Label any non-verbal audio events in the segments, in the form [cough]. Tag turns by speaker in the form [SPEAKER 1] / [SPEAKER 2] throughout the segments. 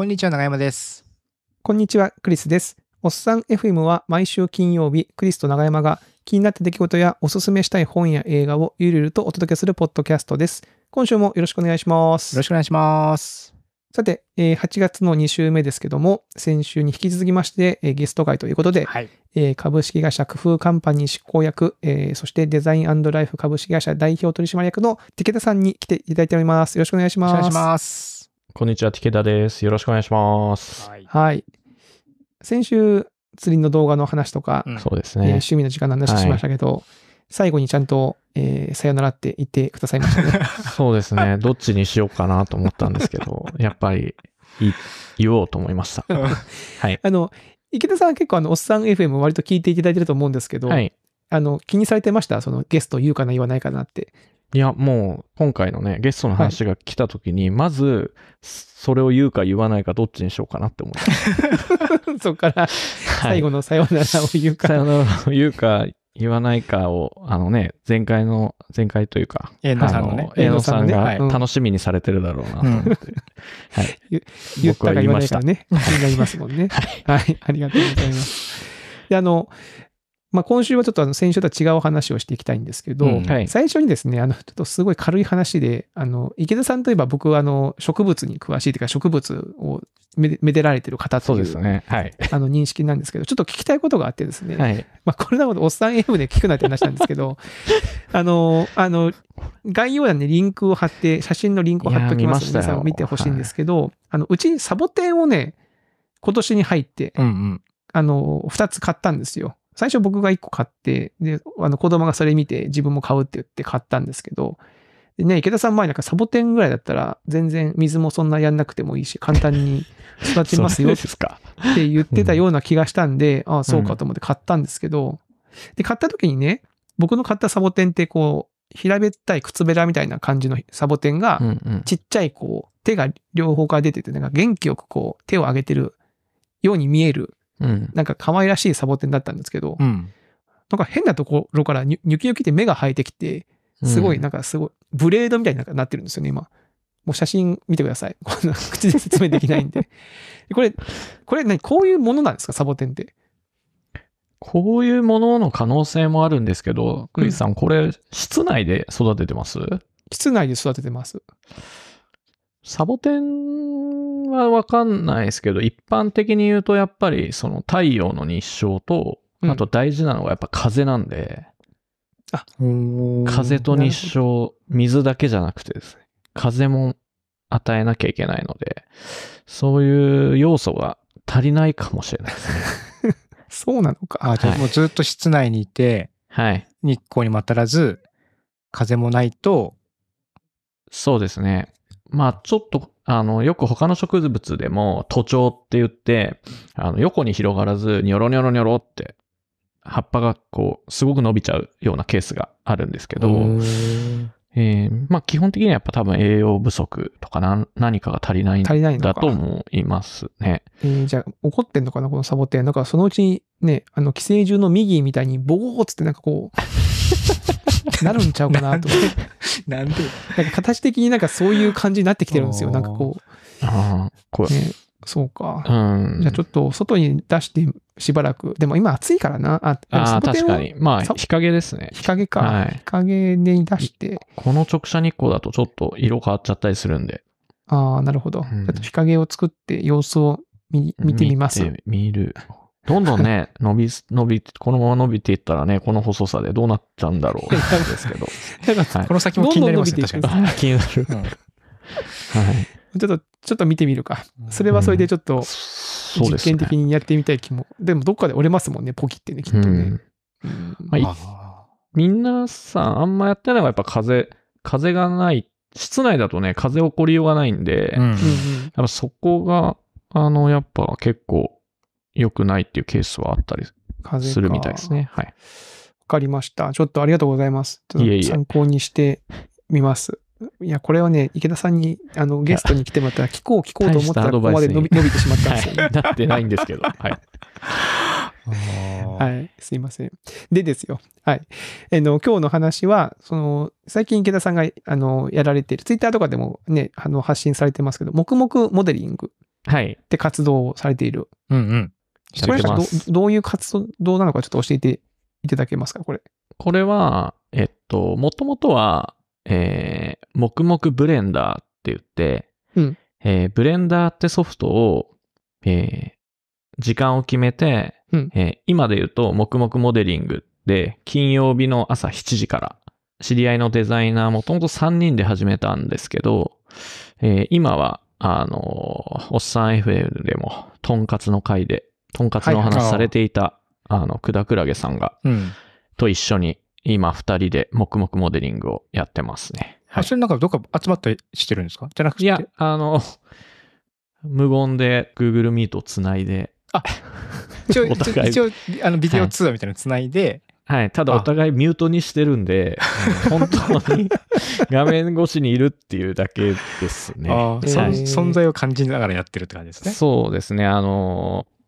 [SPEAKER 1] こんにちは、長山です。こんにちは、クリスです。おっさん FM は毎週金曜日、クリスと長山が気になった出来事やおすすめしたい本や映画をゆるゆるとお届けするポッドキャストです。今週もよろしくお願いします。よろしくお願いします。さて、え8月の2週目ですけども、先週に引き続きまして、えゲスト会ということで、はいえ株式会社工夫カンパニー執行役、えそしてデザインライフ株式会社代表取締役の池田さんに来ていただいております。よろしくお願いします。お願いしま
[SPEAKER 2] す。こんにちは、池田です。よろしくお願いします。は
[SPEAKER 1] い。はい、先週、釣りの動画の話とか、そうですね、趣味の時間の話しましたけど、はい、最後にちゃんと、えー、さよならっ
[SPEAKER 2] て言ってくださいましたね。[laughs] そうですね。どっちにしようかなと思ったんですけど、[laughs] やっぱり、言おうと思いました。はい。あの、池田さんは結構あの、おっさん FM 割と聞いていただいてると思うんですけど、はい、あの、気にされてましたそのゲスト言うかな言わないかなって。いや、もう今回のね、ゲストの話が来た時に、はい、まず、それを言うか言わないかどっちにしようかなって思って。[laughs] そっから、最後のさよならを言うか、はい、さよならを言うか、言わないかを、あのね、前回の、前回というか、えのさんのね、えのさんが楽しみにされてるだろうなと思って。はい。言ったか言わないかね、気になります
[SPEAKER 1] もんね。はい。はい。ありがとうございます。で、あの、まあ、今週はちょっとあの先週とは違う話をしていきたいんですけど、うんはい、最初にですね、あの、ちょっとすごい軽い話で、あの、池田さんといえば僕はあの、植物に詳しいというか、植物をめめでられてる方という、ねはい、あの、認識なんですけど、ちょっと聞きたいことがあってですね、はい、まあ、これなことおっさん F で聞くなって話なんですけど、[laughs] あの、あの、概要欄にリンクを貼って、写真のリンクを貼っておきますので、皆さん見てほしいんですけど、あの、うちにサボテンをね、今年に入って、うんうん、あの、2つ買ったんですよ。最初僕が1個買って、で、あの子供がそれ見て自分も買うって言って買ったんですけど、でね、池田さん前なんかサボテンぐらいだったら全然水もそんなやんなくてもいいし、簡単に育ちますよって言ってたような気がしたんで、ああ、そうかと思って買ったんですけど、で、買った時にね、僕の買ったサボテンってこう、平べったい靴べらみたいな感じのサボテンが、ちっちゃいこう、手が両方から出てて、なんか元気よくこう、手を上げてるように見えるうん、なんか可愛らしいサボテンだったんですけど、うん、なんか変なところからニュキニュキって目が生えてきて、すごい、なんかすごい、ブレードみたいになってるんですよね、今。もう写真見てください。[laughs] こんな口で説
[SPEAKER 2] 明できないんで。[laughs] これ、これ何こういうものなんですかサボテンって。こういうものの可能性もあるんですけど、クイズさん、これ、室内で育ててます、ん、室内で育ててます。サボテンはわかんないですけど、一般的に言うとやっぱりその太陽の日照と、あと大事なのがやっぱ風なんで、あ、風と日照、水だけじゃなくてですね、風も与えなきゃいけないので、そういう要素が足りないかもしれないですね。[laughs] そうなの
[SPEAKER 3] か。あ、じゃもうずっと室内にいて、はい。日光にも当たらず、風もな
[SPEAKER 2] いと、そうですね。まあちょっと、あの、よく他の植物でも、徒長って言って、あの、横に広がらず、ニョロニョロニョロって、葉っぱがこう、すごく伸びちゃうようなケースがあるんですけど、えー、まあ基本的にはやっぱ多分栄養不足とかな何かが足りないんだと思いますね。
[SPEAKER 1] えー、じゃあ怒ってんのかなこのサボテン。なんかそのうちにね、あの寄生獣のミギーみたいにボーッつってなんかこう
[SPEAKER 2] [laughs] なるんちゃうかなと
[SPEAKER 1] [laughs] なんでなんか形的になんかそういう感じになってきてるんですよ。なんかこう。
[SPEAKER 2] ああ、これ。ねそうか。うん。じゃあ
[SPEAKER 1] ちょっと外に出してしばらく。でも今暑いからな。あ、あ確かに。まあ日
[SPEAKER 2] 陰ですね。日陰か。はい、日陰に出して。この直射日光だとちょっと色変わっちゃったりするんで。
[SPEAKER 1] ああ、なるほど。うん、ちょっと日陰を
[SPEAKER 2] 作って様子を見見てみます。見る。どんどんね、[laughs] 伸び、伸び、このまま伸びていったらね、この細さでどうなっちゃうんだろう、[laughs] ですけど。[laughs]
[SPEAKER 1] この先も気になりますね、確かに。気になる。は
[SPEAKER 2] い。
[SPEAKER 1] ちょっと、ちょっと見てみるか。それはそれでちょっと、実験的にやってみたい気も。でも、どっかで折れますもんね、ポキっ
[SPEAKER 4] てね、きっとね。うん
[SPEAKER 2] まあ、みんなさん、あんまやってないのがやっぱ風、風がない。室内だとね、風起こりようがないんで、やっぱそこが、あの、やっぱ結構、良くないっていうケースはあったりするみたいですね。はい。
[SPEAKER 1] わかりました。ちょっとありがとうございます。参考にしてみます。いえいえいや、これはね、池田さんに、あの、ゲストに来てもらったら、聞こう、聞こうと思ったら、ここまで伸び [laughs] 伸びてしまったんですよね、はい、なってないんですけど、はい。
[SPEAKER 4] [laughs] はい、
[SPEAKER 1] すいません。でですよ。はい。えの、今日の話は、その、最近池田さんが、あの、やられている、ツイッターとかでもね、あの、発信されてますけど、黙々モデリング。はい。って活動をされている。
[SPEAKER 4] うんうん。てます。
[SPEAKER 1] どういう活動なのかちょっと教えていただけますか、これ。
[SPEAKER 2] これは、えっと、もともとは、えー、黙々ブレンダーって言って、うんえー、ブレンダーってソフトを、えー、時間を決めて、うん、えー、今で言うと、黙々モデリングで、金曜日の朝7時から、知り合いのデザイナーもともと3人で始めたんですけど、えー、今は、あのー、おっさん FM でも、とんかつの回で、とんかつの話されていた、あの、くだくらげさんが、うん、と一緒に、今二人で黙々モデリングをやってますね。はい、それなんかどっか集まったりしてるんですかじゃなくていや、あの、[laughs] 無言で Google Meet をつないで、あ一応、[laughs] 一応、あの、ビデオ通話みたいなのつないで、はい、はい、ただお互いミュートにしてるんで、[laughs] 本当に画面越しにいるっていうだけですね。存在を感じながらやってるって感じですね。そうですね。あのー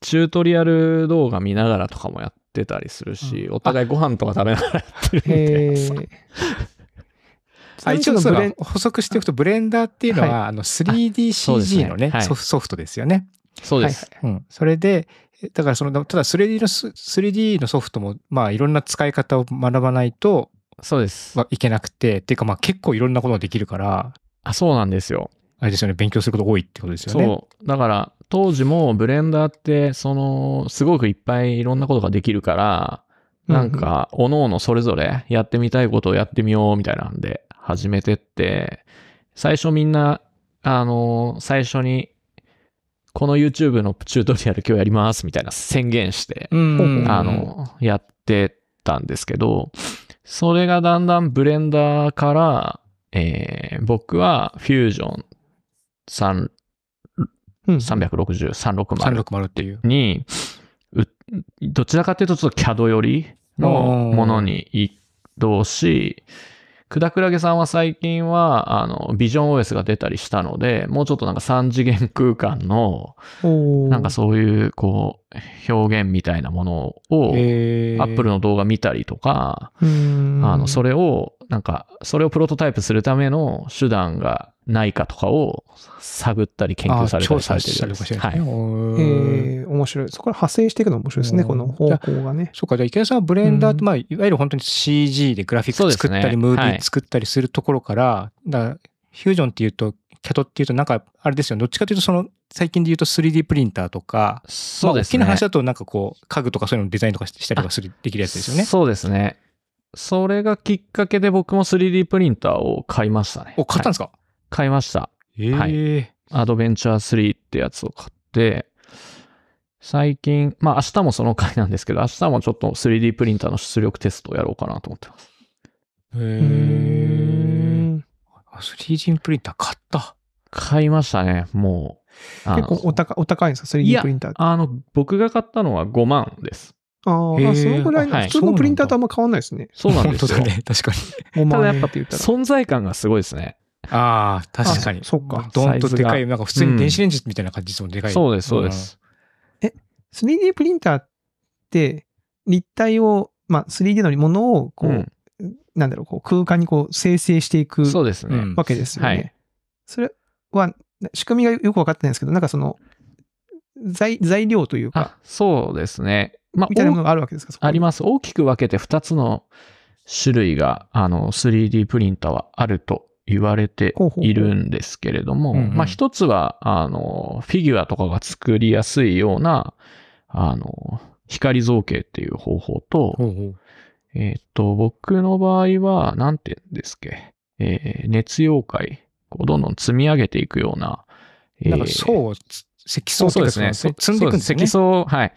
[SPEAKER 2] チュートリアル動画見ながらとかもやってたりするし、お互いご飯とか食べながらやってるみたいな。[laughs] 一応その補
[SPEAKER 3] 足しておくと、ブレンダーっていうのは、はい、3DCG のね、はい、ソフトですよね。そうです。はい、うん。それで、だからその、ただ 3D の、3D のソフトも、まあいろんな使い方を学ばないと、そうです。いけなくて、
[SPEAKER 2] っていうかまあ結構いろんなことができるから。あ、そうなんですよ。
[SPEAKER 3] あれですよね、勉強すること多いってことですよね。そ
[SPEAKER 2] う。だから、当時もブレンダーって、その、すごくいっぱいいろんなことができるから、なんか、おのおのそれぞれやってみたいことをやってみようみたいなんで、始めてって、最初みんな、あの、最初に、この YouTube のチュートリアル今日やりますみたいな宣言して、あの、やってたんですけど、それがだんだんブレンダーから、えー、僕はフュージョン3、6 0 360, っていうにどちらかというとちょっと CAD 寄りのものに移動し、くだくらげさんは最近は、あの、ビジョン OS が出たりしたので、もうちょっとなんか3次元空間の、なんかそういう、こう、表現みたいなものを、アップルの動画見たりとか、あの、それを、なんか、それをプロトタイプするための手段がないかとかを探ったり研究されたりされてる調査したりとかしてえ
[SPEAKER 1] 面白い。そこから派生していくの面白いですね、この方向
[SPEAKER 3] がね。そうか、じゃあ池田さんはブレンダーって、まあ、いわゆる本当に CG でグラフィック作ったり、ね、ムービー作ったりするところから、はい、だからフュージョンっていうと、キャトっていうと、なんか、あれですよ、どっちかというと、その、最近で言うと 3D プリンターとか、そうですね。まあ、大きな話だと、なんかこう、家具とかそういうのデザ
[SPEAKER 2] インとかしたりとかする、できるやつですよね。そうですね。それがきっかけで僕も 3D プリンターを買いましたね。お、買ったんですか、はい、買いました。ええー、はい。アドベンチャー3ってやつを買って、最近、まあ明日もその回なんですけど、明日もちょっと 3D プリンターの出力テストをやろうかなと思ってます。へえ。3D ジンプリンター買った。買いましたね、もう。結構お高お高いんですか、3D プリンターあの、僕が買ったのは5万です。
[SPEAKER 1] ああ、そのぐらいの、普通のプリンターとあんま変わんないですね。そうなん
[SPEAKER 2] ですよ。ね、確かに。ただやっぱ存在感がすごいですね。ああ、確かに。そっか。ドンとでかい、なんか普通に電子
[SPEAKER 3] レンジみたいな感じでもでかい。そうです、そうです。
[SPEAKER 1] え、3D プリンターって、立体を、まあ、3D のものを、こう、なんだろう、こう空間にこう生成していくそうですね。わけですよね。はい、それは、仕組みがよく分かってないんですけど、なんかその、
[SPEAKER 2] 材材料というか。そうですね。まあ、みたいなものがあるわけですかあります。大きく分けて2つの種類が、あの、3D プリンターはあると言われているんですけれども、まあ一つは、あの、フィギュアとかが作りやすいような、あの、光造形っていう方法と、ほうほうえっ、と、僕の場合は、なんて言うんですっけ、えー、熱溶解、こう、どんどん積み上げていくような、えー、なんか層を、積層そうですね。積んでいくんですね。積層、はい。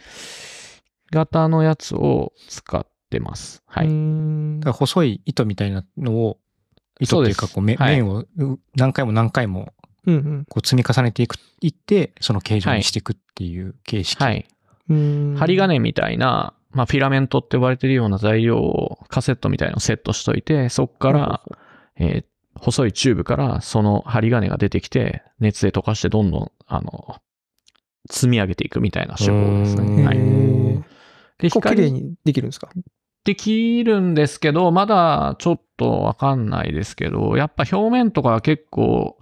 [SPEAKER 2] 型の
[SPEAKER 3] やつを使ってます。はい。だから細い糸みたいなのを、糸というかこう、はい、面を何回も何回もこう積み重ねていく、い
[SPEAKER 2] って、その形状にしていくっていう形式。はい。針金みたいな、まあ、フィラメントって呼ばれてるような材料をカセットみたいのをセットしといて、そこから、えー、細いチューブからその針金が出てきて、熱で溶かしてどんどん、あの、積み上げていくみたいな手法ですね。はい。で、光。綺麗にできるんですかできるんですけど、まだちょっとわかんないですけど、やっぱ表面とかは結構、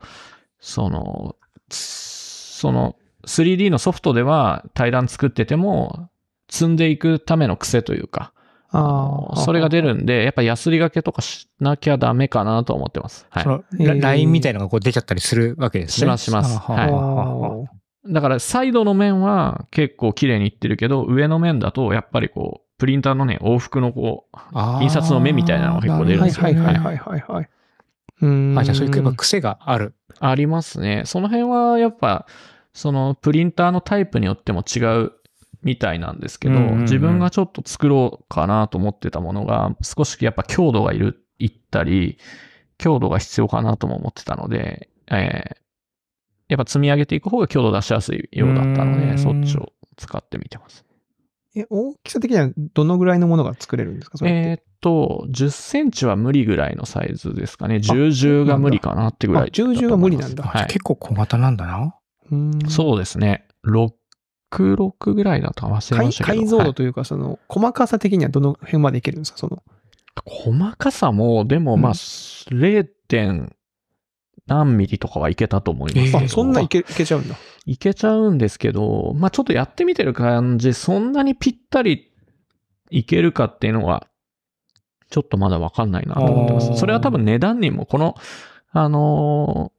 [SPEAKER 2] その、その 3D のソフトでは対談作ってても、積んでいくための癖というか、あそれが出るんで、やっぱヤスリがけとかしなきゃダメかなと思ってます。はい、その、ラインみたいなのがこう出ちゃったりするわけですね。しますします。はい。だからサイドの面は結構綺麗にいってるけど、上の面だとやっぱりこう、プリンターのね、往復のこう、印刷の目みたいなのが結構出るんですよ。はいはいはいはいは
[SPEAKER 1] い。あ、じゃあそういうやっ
[SPEAKER 2] ぱ癖がある。ありますね。その辺はやっぱ、そのプリンターのタイプによっても違うみたいなんですけど、うんうんうん、自分がちょっと作ろうかなと思ってたものが、少しやっぱ強度がいる、いったり、強度が必要かなとも思ってたので、えー、やっぱ積み上げていく方が強度出しやすいようだったので、そっちを使ってみてます。え、大きさ的にはどのぐらいのものが作れるんですかえー、っと、10センチは無理ぐらいのサイズですかね。10、が無理かなってぐらい。重0 10が無理なんだ。はい、結構小型なんだな。そうですね。106ぐらいだと忘れましたけど解像度というか、その、細かさ的にはどの辺までいけるんですか、その。細かさも、でもまあ、0. 点何ミリとかはいけたと思いますけど。えー、そんないけいけちゃうんだ。いけちゃうんですけど、まあちょっとやってみてる感じ、そんなにぴったりいけるかっていうのは、ちょっとまだわかんないなと思ってます。それは多分値段にも、この、あの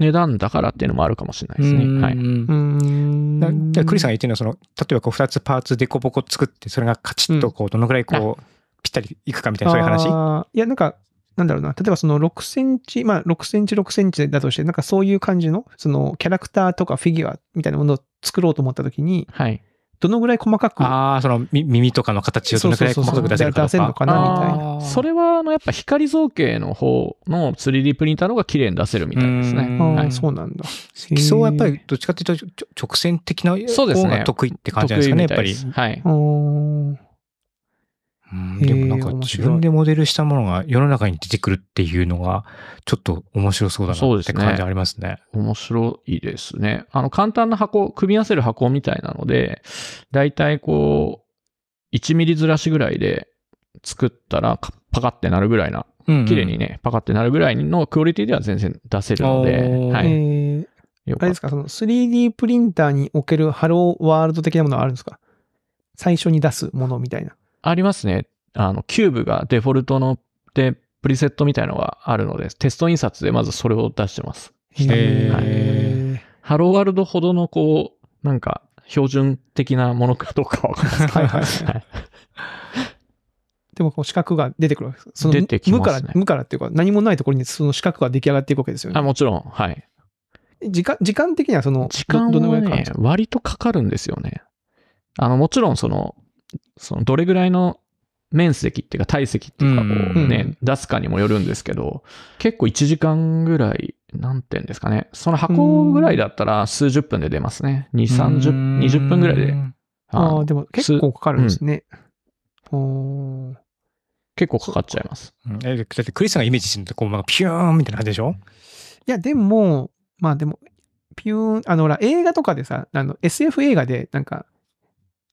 [SPEAKER 2] 値段だからっていうのもあるかもしれないですね。はい。うんじクリさんが言
[SPEAKER 3] ってるのは、その、例えばこう、二つパーツでこぼこ作って、それがカチッとこう、どのぐらいこう、ぴったりいくかみたいな、そういう話
[SPEAKER 1] いや、なんか、なんだろうな、例えばその6センチ、まあ6センチ6センチだとして、なんかそういう感じの、そのキャラクターとかフィギュアみたいなものを作ろうと思ったときに、はい。
[SPEAKER 3] どのぐらい細かく。ああ、その耳と
[SPEAKER 2] かの形をどのぐらい細かく出せるか出せるのかなみたいな。それは、あの、やっぱ光造形の方の 3D プリンターの方が綺麗に出せるみたいですね。はい、そうなんだ。基礎はやっぱりど
[SPEAKER 3] っちかっていうと直線的な方が得意って感じなんですかね、ねやっぱり。はい。でもなんか自分でモデルしたものが世の中に出てくるっていうのが、ちょっと面
[SPEAKER 2] 白そうだなって感じありますね。すね面白いですね。あの、簡単な箱、組み合わせる箱みたいなので、だいたいこう、1ミリずらしぐらいで作ったら、パカってなるぐらいな、綺麗にね、パカってなるぐらいのクオリティでは全然出せるので、はい。あ
[SPEAKER 1] れですか、その 3D プリンターにおけるハローワールド的なものはあるんですか最初に出すもの
[SPEAKER 2] みたいな。ありますね。あの、キューブがデフォルトのでプリセットみたいのがあるので、テスト印刷でまずそれを出してます。へはい、ハローワールドほどのこう、なんか標準的なものかどうかわかんないですけど。はいはい、
[SPEAKER 1] [laughs] でもこう四角が出てくるその出てきます、ね、無から、無からっていうか何もないところにその四角が出来上がっていくわけですよね。あ、もちろん。は
[SPEAKER 2] い。時間、時間的にはその、時間は、ね、のか割とかかるんですよね。あの、もちろんその、そのどれぐらいの面積っていうか体積っていうかこうね、出すかにもよるんですけど、結構1時間ぐらい、なんていうんですかね。その箱ぐらいだったら数十分で出ますね。2、30、20分ぐらいで。ああ、でも結構かかるんです
[SPEAKER 4] ね。
[SPEAKER 1] うん、結構かかっちゃいます。
[SPEAKER 3] うん、え、だってクリスさんがイメージしてると、こう、ピューンみたいな感じでしょ
[SPEAKER 1] いや、でも、まあでも、ピューン、あの、ほら、映画とかでさ、あの、SF 映画で、なんか、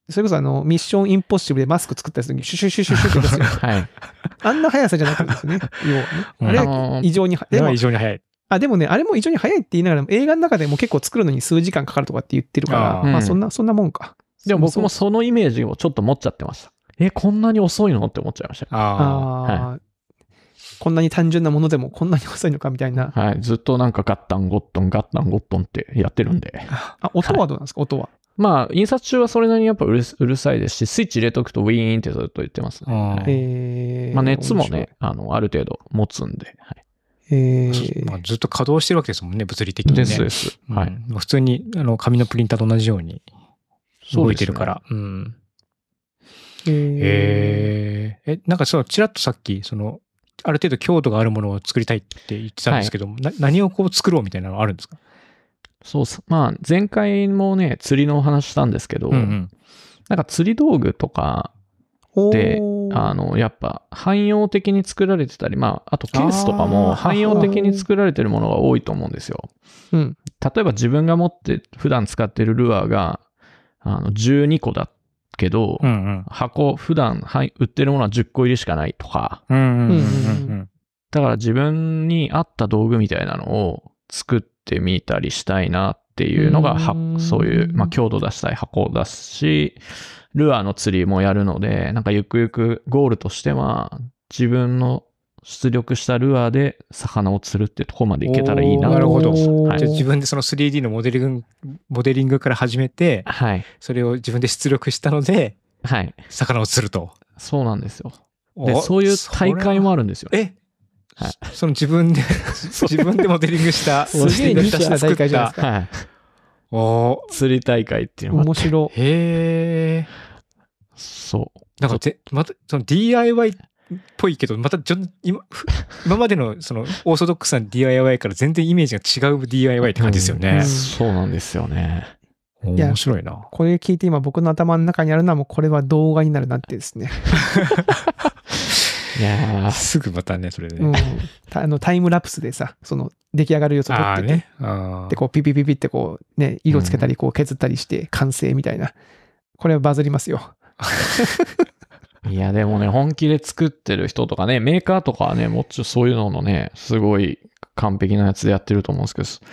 [SPEAKER 1] それこそあの、ミッションインポッシブルでマスク作った時にシュシュシュシュシュってですよ。[laughs] はい。あんな速さじゃなくてですね。
[SPEAKER 3] 要はね。あれ異常に、でも異常に速い。
[SPEAKER 1] あ、でもね、あれも異常に速いって言いながらも、映画の中でも結構作るのに数時
[SPEAKER 2] 間かかるとかって言ってるから、まあそんな、
[SPEAKER 1] そんなもんか。
[SPEAKER 2] でも僕もそのイメージをちょっと持っちゃってました。え、こんなに遅いのって思っちゃいました。ああ、こんなに単純なものでもこんなに遅いのかみたいな。はい。ずっとなんかガッタンゴットンガッタンゴットンってやってるんで。あ、音はどうなんですか、音は。まあ、印刷中はそれなりにやっぱうるうるさいですし、スイッチ入れとくとウィーンってずっと言ってますね。はい、まあ、熱もね、あの、ある程度持つんで。はい
[SPEAKER 3] えま
[SPEAKER 2] あ、ずっと稼働してるわけですもんね、物理的にね。ですです。はい、
[SPEAKER 3] うん、普通にあの紙のプリンターと同じように動いてるから。うね、うん。えー、ええ、なんかそう、ちらっとさっき、その、ある程度強度があるものを
[SPEAKER 2] 作りたいって言ってたんですけどはい、な何をこう作ろうみたいなのはあるんですかそう、まあ、前回もね、釣りのお話したんですけど、うんうん、なんか釣り道具とかっあの、やっぱ汎用的に作られてたり、まあ、あとケースとかも汎用的に作られてるものが多いと思うんですよ。うん、例えば自分が持って普段使ってるルアーが、あの、12個だったけど、うんうん、箱、普段、はい、売ってるものは10個入りしかないとか、だから自分に合った道具みたいなのを作っってみたりしたいなっていうのが、そういう、まあ、強度出したい箱出すし、ルアーの釣りもやるので、なんかゆくゆくゴールとしては、自分の出力したルアーで魚を釣るってとこまでいけたらいいななるほど。はい、じゃ自
[SPEAKER 3] 分でその 3D のモデリング、モデリングから始めて、はい、それを自分で出力したので、はい、魚を
[SPEAKER 2] 釣ると。そうなんですよ。で、そういう大会もあるんですよ。えその自分で自
[SPEAKER 3] 分でモデリングした、
[SPEAKER 2] モデリングした大会じゃないですか。はい、
[SPEAKER 3] お釣り大会っていうのが面
[SPEAKER 2] 白。へえ。そう。なんか
[SPEAKER 3] ぜ、また、その DIY っぽいけど、また今、今までのそのオーソドックスな DIY から全然イメージが違う DIY って感じですよね。うんうん、そ
[SPEAKER 2] うなんですよ
[SPEAKER 3] ね。面白いな。
[SPEAKER 1] これ聞いて今僕の頭の中にあるのはもうこれは動画になるなってですね。[laughs]
[SPEAKER 3] いやすぐまたね、それね、うん、
[SPEAKER 1] あのタイムラプスでさ、その出来上がる様子を撮ってて、ね、で、こうピピピピってこうね、色つけたり、こう削ったりして完成みたいな。うん、これはバズりますよ。
[SPEAKER 2] [laughs] いや、でもね、本気で作ってる人とかね、メーカーとかはね、もうちょそういうののね、すごい完璧なやつでやってると思うんですけど、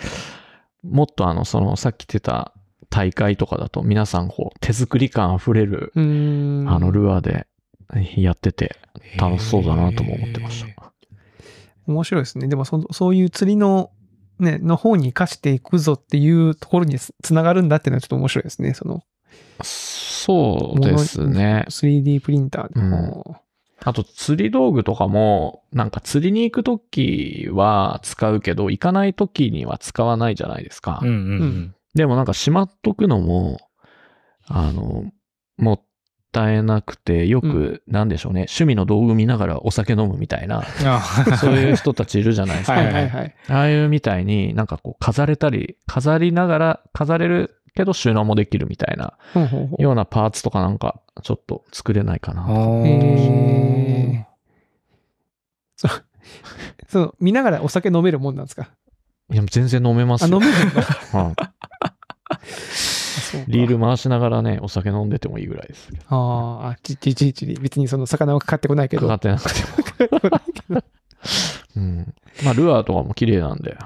[SPEAKER 2] もっとあの、その、さっき言ってた大会とかだと、皆さんこう、手作り感あふれる、あの、ルアーでやってて楽しそうだなとも思ってました。え
[SPEAKER 1] ー、面白いですね。でもそ、そういう釣りの、ね、の方に生かしていくぞっていうところにつながるんだっていうのはちょっと面白いですね。その、そうですね。3D プリンターでも、
[SPEAKER 2] うん、あと釣り道具とかも、なんか釣りに行くときは使うけど、行かないときには使わないじゃないですか。うんうんうん、でもなんかしまっとくのも、あの、もうっえなくて、よく、なんでしょうね、趣味の道具見ながらお酒飲むみたいな、そういう人たちいるじゃないですか。はいはいはい、ああいうみたいになんかこう飾れたり、飾りながら、飾れるけど収納もできるみたいな、ようなパーツとかなんか、ちょっと作れないかなと。へ
[SPEAKER 1] そう、見ながらお酒飲めるもんなんですか
[SPEAKER 2] いや、全然飲めますよ。あ、飲めるんだ。う [laughs] んリール回しながらね、お酒飲んでてもいいぐらいです。
[SPEAKER 1] ああ、ちちちち別にその魚はかかってこないけど。かかってなくても。
[SPEAKER 2] うん。まあ、ルアーとかも綺麗なんで。はい、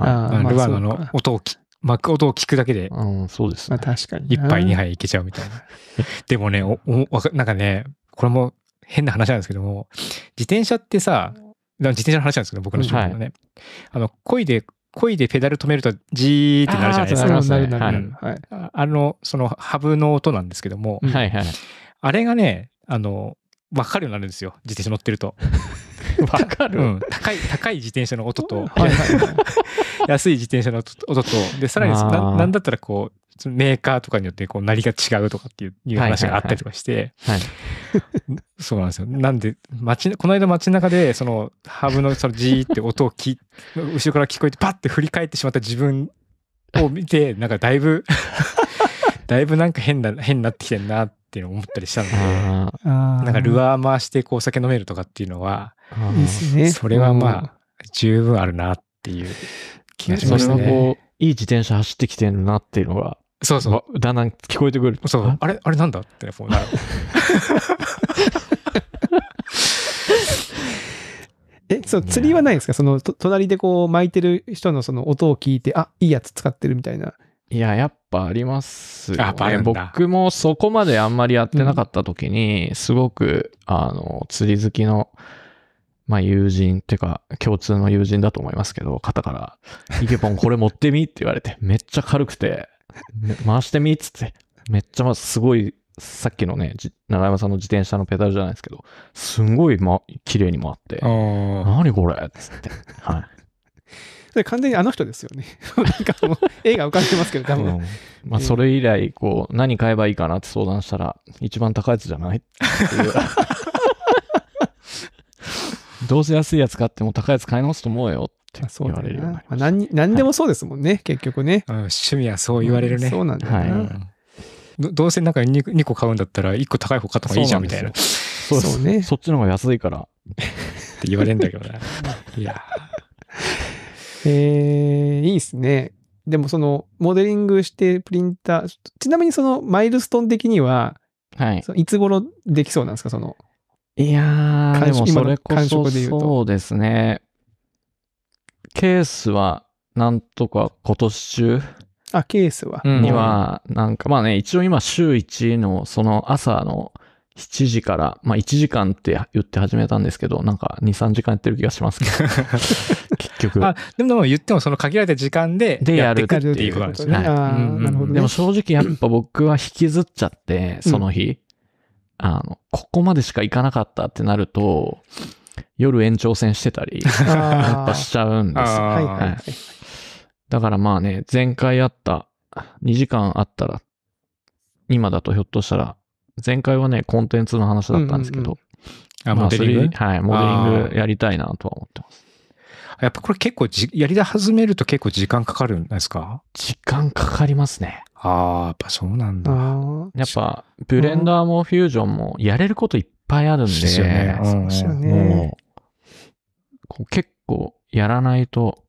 [SPEAKER 2] あ、ルアーの
[SPEAKER 3] 音を巻く音を聞くだけで。うん、そうですね。まあ、確かに。一杯二杯いけ
[SPEAKER 2] ちゃうみたいな。[laughs] でもねお
[SPEAKER 3] お、なんかね、これも変な話なんですけども、自転車ってさ、自転車の話なんですけど、僕の職事のね。はい、あの、恋で恋いでペダル止めるとジーってなるじゃないですか。あはい、あの、そのハブの音なんですけども、はいはい、あれがね、あの、わかるようになるんですよ。自転車乗ってると。[laughs] わかる、うん、高い、高い自転車の音と、はいはい [laughs] 安い自転車の音と、で、さらになんだったらこう、メーカーとかによってこうなりが違うとかっていう話があったりとかして、[laughs] そうなんですよ。なんで、街、この間街中で、その、ハーブのそのジーって音を聞、後ろから聞こえて、パッて振り返ってしまった自分を見て、なんかだいぶ [laughs] だいぶなんか変な、変になってきてんなって思ったりしたので、なんかルアー回してこうお酒飲めるとかっていうのは、それはま
[SPEAKER 2] あ、十分あるなっていう気がしましたね。いい自転車走ってきてるなっていうのがそうそう。だんだん聞こえてくる。そう。あれあれなんだっ
[SPEAKER 3] てね、こうなる。[laughs] え、そう、釣りはないですかその、隣
[SPEAKER 1] でこう巻いてる人のその音を聞いて、あ、いいやつ使ってるみたいな。
[SPEAKER 2] いや、やっぱありますね。やっぱ僕もそこまであんまりやってなかった時に、うん、すごく、あの、釣り好きの、まあ友人っていうか、共通の友人だと思いますけど、方から、イケポンこれ持ってみって言われて、めっちゃ軽くて、回してみっつって。めっちゃ、すごい、さっきのね、長山さんの自転車のペダルじゃないですけど、すごい、ま、綺麗に回って、何これっつって。はい。[laughs]
[SPEAKER 1] で完全にあの人ですよね。[laughs] なんかもう、絵が浮かんでますけど、多分。うん、
[SPEAKER 2] まあ、それ以来、こう、何買えばいいかなって相談したら、一番高いやつじゃないっていう。[laughs] どうせ安いやつ買っても高いやつ買い直すと思うよ
[SPEAKER 3] って言われるようになりました、ね。何でもそう
[SPEAKER 1] ですもんね、はい、結局ね、うん、趣味はそう言われるね。うん、そうなんだよ、ね、は
[SPEAKER 3] いど。どうせなんか 2, 2個買うんだったら1個高い方買った方がいいじゃんみたいな。そうそうね。そっちの方が安いから。って言われるんだけどね。[laughs] いや。
[SPEAKER 1] えー、いいっすね。でもその、モデリングしてプリンター、ちなみにそのマイルストーン的には、はい。いつ頃できそうなんですか、その。
[SPEAKER 2] いやー、でもそれこそそうですね。ケースは、なんとか今年中あ、ケースは。には、なんかまあね、一応今週1のその朝の7時から、まあ1時間って言って始めたんですけど、なんか2、3時間やってる気がしますけど。[laughs] 結局。あ、でも言ってもその限られた時間でやるっていうことなんですね。はい、なるほど、ね、でも正直やっぱ僕は引きずっちゃって、その日、うん、あの、ここまでしか行かなかったってなると、夜延長戦してたり、[laughs] やっぱしちゃうんですはいはい、だからまあね、前回あった、2時間あったら、今だとひょっとしたら、前回はね、コンテンツの話だったんですけど、うんうん、あ、モデリングはい、モデリングやりたいなとは思ってます。やっぱ
[SPEAKER 3] これ結構じ、やり始めると結構時間かかるんですか時
[SPEAKER 2] 間かかりますね。ああ、やっぱそうなんだ。やっぱ、ブレンダーもフュージョンもやれることいっぱいあるんで。ですよね。そうですよね。結構やらないと。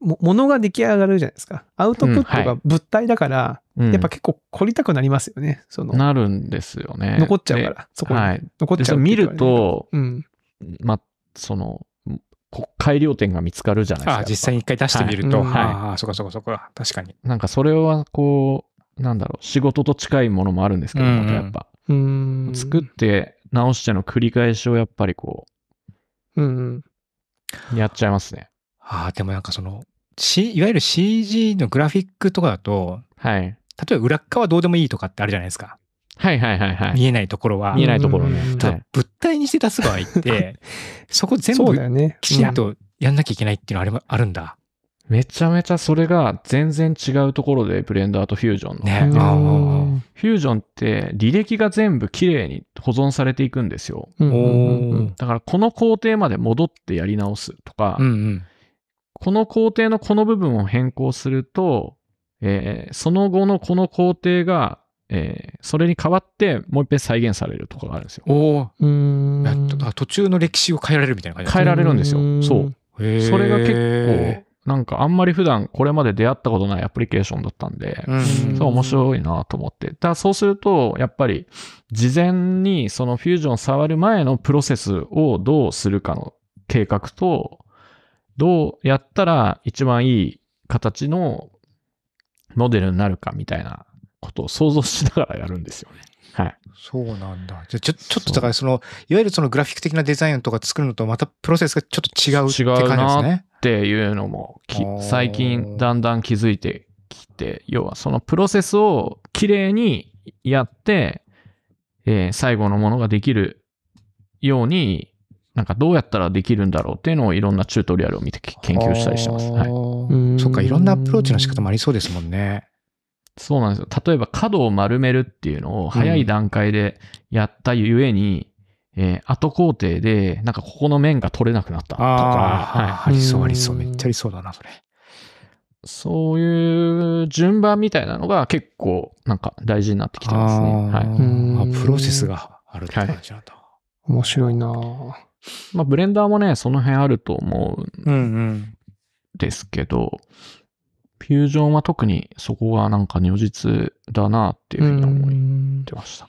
[SPEAKER 1] ものが出来上がるじゃないですか。アウトプットが物体だから、うんはい、やっぱ結構凝りたくなりますよね。そのな
[SPEAKER 2] るんですよね。残っちゃうから、そこに、はい、残っちゃう見ると、うん、ま、その、改良点が見つかるじゃないですか。実際に一回出してみると、はいうん、あ
[SPEAKER 3] あ、そこそこそこ、確かに。
[SPEAKER 2] なんかそれはこう、なんだろう、仕事と近いものもあるんですけど、うん、やっぱ。作って直しての繰り返しをやっぱりこう、うん、やっちゃいますね。
[SPEAKER 3] ああ、でもなんかその、C、いわゆる CG のグラフィックとかだと、はい。例えば裏側どうでもいいとかってあるじゃないですか。はいはいはいはい。見えないところは。見えないところね。ただ物体にして出す場合って、[laughs] そこ全部きちんとやんなきゃいけないっていうのはあれ
[SPEAKER 2] もあるんだ。めちゃめちゃそれが全然違うところで、ブレンダーとフュージョンの。ね、フュージョンって履歴が全部きれいに保存されていくんですよ。だからこの工程まで戻ってやり直すとか、うんうん、この工程のこの部分を変更すると、えー、その後のこの工程が、えー、それに代わってもう一遍再現されるとかがあるんですよ。おうん途中の歴史を変えられるみたいな感じ変えられるんですよ。そう。それが結構なんかあんまり普段これまで出会ったことないアプリケーションだったんで、うん、そう面白いなと思って。ただそうすると、やっぱり事前にそのフュージョン触る前のプロセスをどうするかの計画と、どうやったら一番いい形のモデルになるかみたいなことを想像しながらやるんですよね。はい。
[SPEAKER 3] そうなんだ。
[SPEAKER 2] じゃちょ、ちょっとだからその、
[SPEAKER 3] いわゆるそのグラフィック的なデザインとか作るのとまたプロセスがちょっと違うって感じですね。
[SPEAKER 2] っていうのも最近だんだん気づいてきて要はそのプロセスをきれいにやって、えー、最後のものができるようになんかどうやったらできるんだろうっていうのをいろんなチュートリアルを見て研究したりしてます。は
[SPEAKER 3] い、そっかいろんなアプローチの仕方もありそうですもん
[SPEAKER 2] ね。そうなんですよ例えば角を丸めるっていうのを早い段階でやったゆえに、えー、後工程で、なんかここの面が取れなくなったとか。あ,、はい、ありそうありそう。めっちゃありそうだな、それ。そういう順番みたいなのが結構なんか大事になってきてますね。はい、あプロセスがあるって感じなんだ。はい、面白いなまあブレンダーもね、その辺あると思うんですけど、うんうん、フュージョンは特にそこがなんか如実だなっていうふうに思ってました。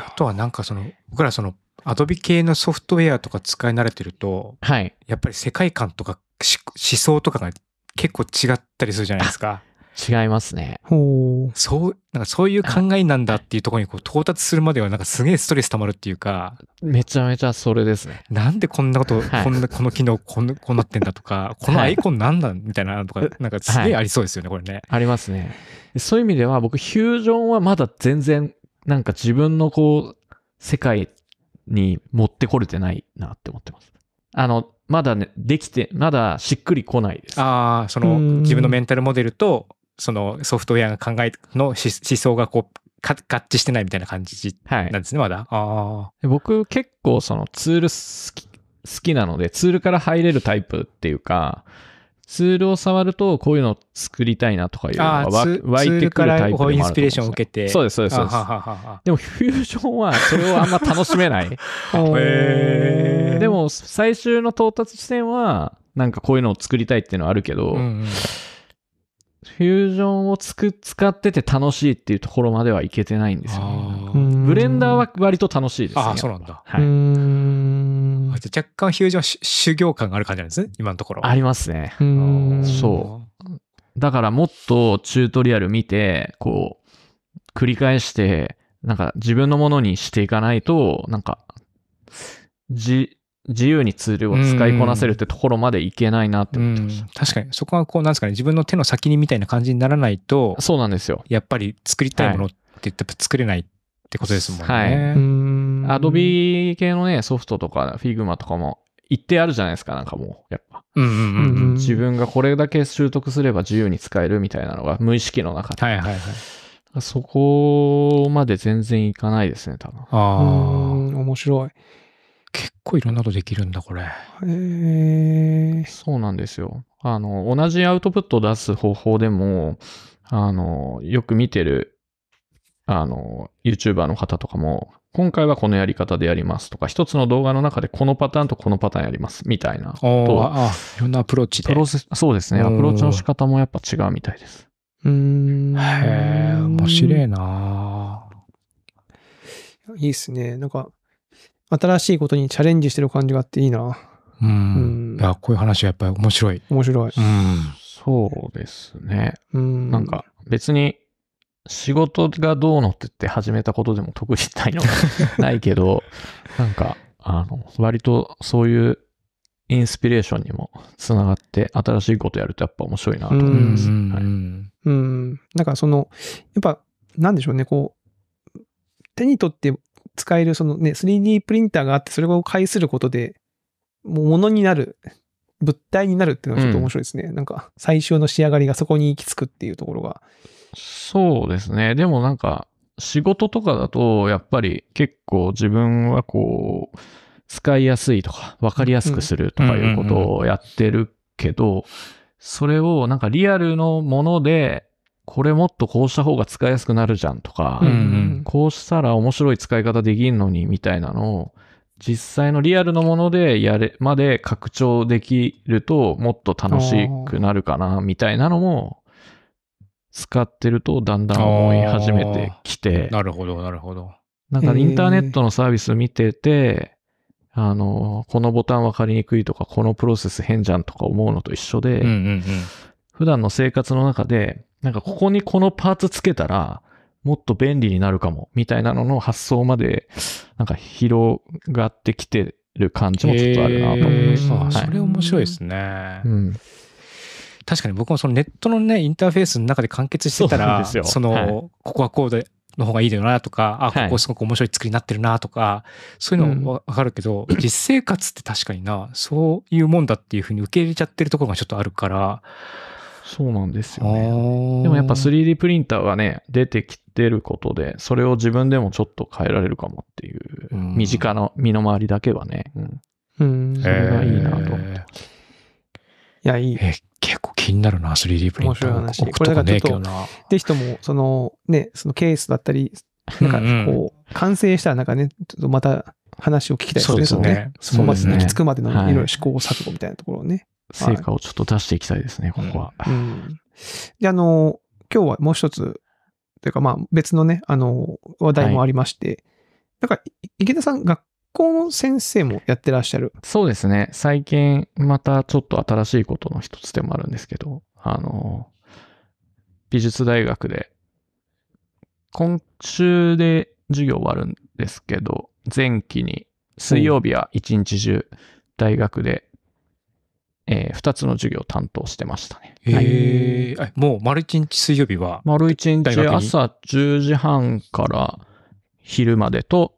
[SPEAKER 3] あとはなんかその、僕らその、アドビ系のソフトウェアとか使い慣れてると、はい。やっぱり世界観とか思想とかが結構違ったりするじゃないですか。違いますね。ほう。そう、なんかそういう考えなんだっていうところにこう到達するまではなんかすげえストレス溜まるっていうか。めちゃめちゃそれですね。なんでこんなこと、はい、こんな、この機能こんな、こうなってんだとか、このアイコンなんだみたいなとか、なんかすげえありそうですよね、はい、これね。
[SPEAKER 2] ありますね。そういう意味では僕、フュージョンはまだ全然なんか自分のこう、世界に持ってこれてないなって思ってます。あの、まだね、できて、まだしっくりこないです。ああ、その自分のメンタルモデルと、そのソフトウェアが考
[SPEAKER 3] え、の思想がこう、合致してないみたいな感じなんですね、はい、まだ。あ
[SPEAKER 2] あ。僕結構そのツール好き、好きなので、ツールから入れるタイプっていうか、ツールを触ると、こういうのを作りたいなとかいうのが湧いてくるタイプでインスピレーションを受けて。そうです、そうです、そうです。でも、フュージョンはそれをあんま楽しめない。へ [laughs] [laughs] でも、最終の到達地点は、なんかこういうのを作りたいっていうのはあるけど、うんうんフュージョンをつく使ってて楽しいっていうところまではいけてないんですよ、ね。ブレンダーは割と楽しいですね。ああ、そうなんだ。はい。うん若干ヒュージョン修行感がある感じなんですね、今のところ。ありますね。そう。だからもっとチュートリアル見て、こう、繰り返して、なんか自分のものにしていかないと、なんか、じ、自由にツールを使いこなせるってところまでいけないなって思ってまし
[SPEAKER 3] た。確かに。そこはこう、なんですかね、自分の手の先にみたいな感じにならないと、そうなんですよ。
[SPEAKER 2] やっぱり作りたいものって言って作れないってことですもんね。はい。アドビ系のね、ソフトとか、フィグマとかも一定あるじゃないですか、なんかもう、やっぱ。うんうんうん、うん、自分がこれだけ習得すれば自由に使えるみたいなのが無意識の中で。はいはいはい。そこまで全然いかないですね、多分。ああ、
[SPEAKER 3] 面白い。結構いろんなことできるんだ、これ。へえ。そうな
[SPEAKER 2] んですよ。あの、同じアウトプットを出す方法でも、あの、よく見てるあの、YouTuber の方とかも、今回はこのやり方でやりますとか、一つの動画の中でこのパターンとこのパターンやりますみたいなと。あいろんなアプローチで。プロセス、そうですね。アプローチの仕方もやっぱ違うみたいです。うん。へえ、面白
[SPEAKER 1] いないいっすね。なんか、新しいことにチャレンジしてる感じがあっていいな。
[SPEAKER 3] うん。いや、こういう話はやっぱり面
[SPEAKER 2] 白い。面白い。うん。そうですね。うん。なんか、別に仕事がどうのって言って始めたことでも特にないの [laughs] ないけど、なんか、あの、割とそういうインスピレーションにもつながって、新しいことやるとやっぱ面白いなと思います。うんはい、
[SPEAKER 1] うん。だからその、やっぱ、なんでしょうね、こう、手に取って使える、そのね、3D プリンターがあって、それを介することで、もう物になる、物体になるっ
[SPEAKER 2] ていうのはちょっと面白いです
[SPEAKER 1] ね。うん、なんか、最終の仕上がりがそこに行き着くっていうところが。
[SPEAKER 2] そうですね。でもなんか、仕事とかだと、やっぱり結構自分はこう、使いやすいとか、わかりやすくするとかいうことをやってるけど、それをなんかリアルのもので、これもっとこうした方が使いやすくなるじゃんとか、うんうん、こうしたら面白い使い方できんのにみたいなのを、実際のリアルのものでやれ、まで拡張できるともっと楽しくなるかなみたいなのも使ってるとだんだん思い始めてきて。
[SPEAKER 3] なるほど、なるほど。
[SPEAKER 2] なんかインターネットのサービス見てて、あの、このボタン分かりにくいとか、このプロセス変じゃんとか思うのと一緒で、うんうんうん、普段の生活の中で、なんかここにこのパーツつけたら、もっと便利になるかも、みたいなのの発想まで、なんか広がってきてる感じもちょっとあるなと思いました。えーはい、それ面白いですね。うん
[SPEAKER 3] 確かに僕もそのネットのね、インターフェースの中で完結
[SPEAKER 2] してたら、その、はい、こ
[SPEAKER 3] こはこうで、の方がいいだよなとか、あ、ここすごく面白い作りになってるなとか、はい、そういうのわかるけど、うん、実生活って確かにな、そういうもんだっていうふうに受け入れちゃってる
[SPEAKER 2] ところがちょっとあるから。そうなんですよね。でもやっぱ 3D プリンターがね、出てきてることで、それを自分でもちょっと変えられるかもっていう、うん、身近な身の回りだけはね、うん。うん、それがいいなと思っていや、いい結構気になるな、3D プリンター。面白い話。これがかちょっと、
[SPEAKER 1] ぜひとも、その、ね、そのケースだったり、なんかこう、完成したらなんかね、ちょっとまた話を聞きたいですね。そうですね。そこ、まで行き着くまでのいろいろ試行錯誤みたいなところをね。成
[SPEAKER 2] 果をちょっと出していきたいですね、ここは。
[SPEAKER 1] で、あの、今日はもう一つ、というかまあ別のね、あの、話題もありまして、なんか池田さん、学
[SPEAKER 2] 校の先生もやってらっしゃる。そうですね。最近、またちょっと新しいことの一つでもあるんですけど、あの、美術大学で、今週で授業終わるんですけど、前期に、水曜日は一日中、大学で、えー、2つの授業を担当してましたね。へえ、は
[SPEAKER 3] い、もう丸一日水曜日は丸一日朝
[SPEAKER 2] 10時半から昼までと、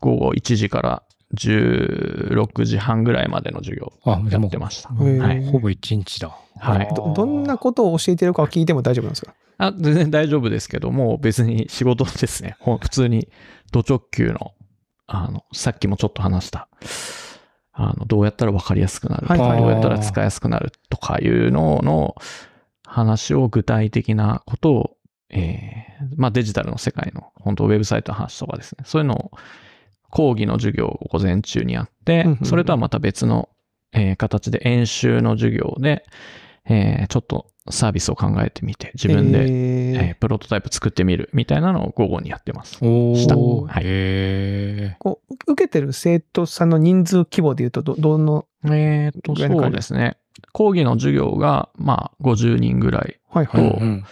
[SPEAKER 2] 午後1時から16時半ぐらいまでの授業やってま
[SPEAKER 4] した。はい、ほぼ
[SPEAKER 1] 1日だ。はい、どどんなことを教えてるか聞いても大丈夫なんですか
[SPEAKER 2] あ全然大丈夫ですけども、別に仕事ですね。[laughs] 普通に、土直球の、あの、さっきもちょっと話した、あの、どうやったら分かりやすくなるとか、はい、どうやったら使いやすくなるとかいうのの話を具体的なことをえー、まあデジタルの世界の本当ウェブサイトの話とかですね、そういうのを講義の授業を午前中にやって、それとはまた別の、えー、形で演習の授業で、えー、ちょっとサービスを考えてみて、自分で、えー、えー、プロトタイプ作ってみるみたいなのを午後にやってます。した、はいえー、こう受
[SPEAKER 1] けてる生徒さんの人数規模でいうとど、どのえっと、そうです
[SPEAKER 2] ね。講義の授業が、まあ、50人ぐらいと、はいはいうん